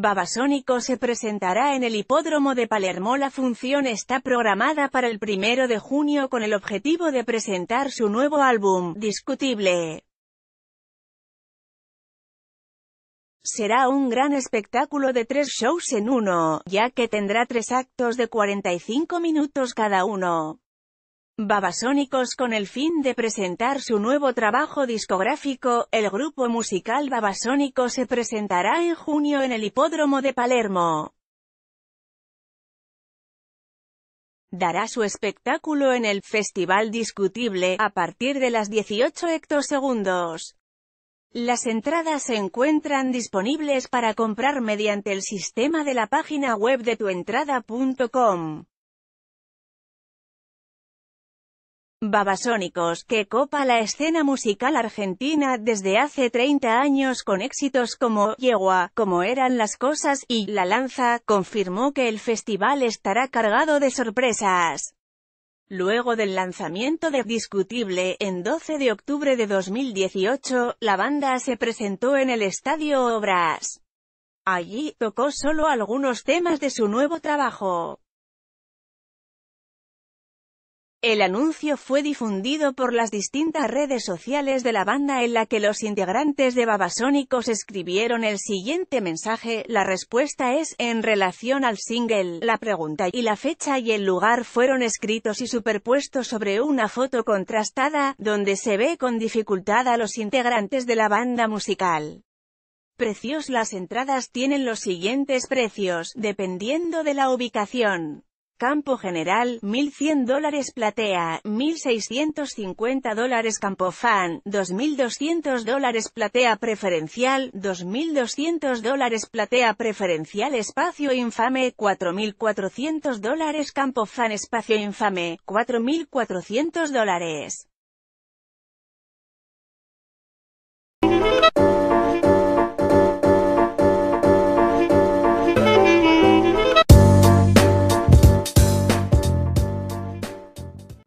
Babasónico se presentará en el Hipódromo de Palermo. La función está programada para el primero de junio con el objetivo de presentar su nuevo álbum, Discutible. Será un gran espectáculo de tres shows en uno, ya que tendrá tres actos de 45 minutos cada uno. Babasónicos con el fin de presentar su nuevo trabajo discográfico, el grupo musical Babasónico se presentará en junio en el Hipódromo de Palermo. Dará su espectáculo en el Festival Discutible, a partir de las 18 hectosegundos. Las entradas se encuentran disponibles para comprar mediante el sistema de la página web de tuentrada.com. Babasónicos que copa la escena musical argentina desde hace 30 años con éxitos como Yegua, como eran las cosas y La Lanza, confirmó que el festival estará cargado de sorpresas. Luego del lanzamiento de Discutible en 12 de octubre de 2018, la banda se presentó en el Estadio Obras. Allí tocó solo algunos temas de su nuevo trabajo. El anuncio fue difundido por las distintas redes sociales de la banda en la que los integrantes de Babasónicos escribieron el siguiente mensaje, la respuesta es, en relación al single, la pregunta y la fecha y el lugar fueron escritos y superpuestos sobre una foto contrastada, donde se ve con dificultad a los integrantes de la banda musical. Precios Las entradas tienen los siguientes precios, dependiendo de la ubicación. Campo General, 1.100 dólares Platea, 1.650 dólares Campo Fan, 2.200 dólares Platea Preferencial, 2.200 dólares Platea Preferencial Espacio Infame, 4.400 dólares Campo Fan Espacio Infame, 4.400 dólares.